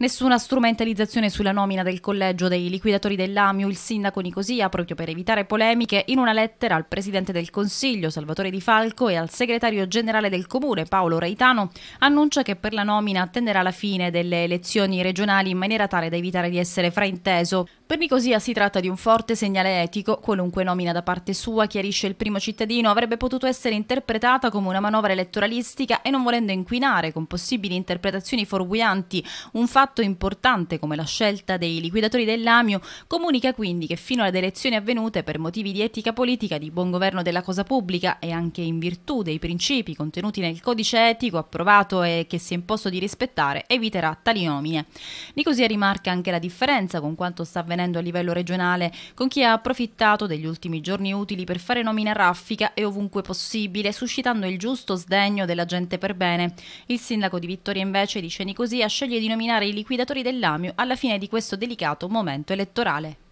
Nessuna strumentalizzazione sulla nomina del collegio dei liquidatori dell'AMIU, il sindaco Nicosia, proprio per evitare polemiche, in una lettera al presidente del Consiglio, Salvatore Di Falco, e al segretario generale del Comune, Paolo Reitano, annuncia che per la nomina attenderà la fine delle elezioni regionali in maniera tale da evitare di essere frainteso. Per Nicosia si tratta di un forte segnale etico, qualunque nomina da parte sua, chiarisce il primo cittadino, avrebbe potuto essere interpretata come una manovra elettoralistica e non volendo inquinare con possibili interpretazioni forbuianti un fatto fatto importante come la scelta dei liquidatori dell'Amio comunica quindi che fino alle elezioni avvenute per motivi di etica politica, di buon governo della cosa pubblica e anche in virtù dei principi contenuti nel codice etico approvato e che si è imposto di rispettare, eviterà tali nomine. Nicosia rimarca anche la differenza con quanto sta avvenendo a livello regionale con chi ha approfittato degli ultimi giorni utili per fare nomina raffica e ovunque possibile, suscitando il giusto sdegno della gente per bene. Il sindaco di Vittoria invece, dice Nicosia, sceglie di nominare i liquidatori dell'Amio alla fine di questo delicato momento elettorale.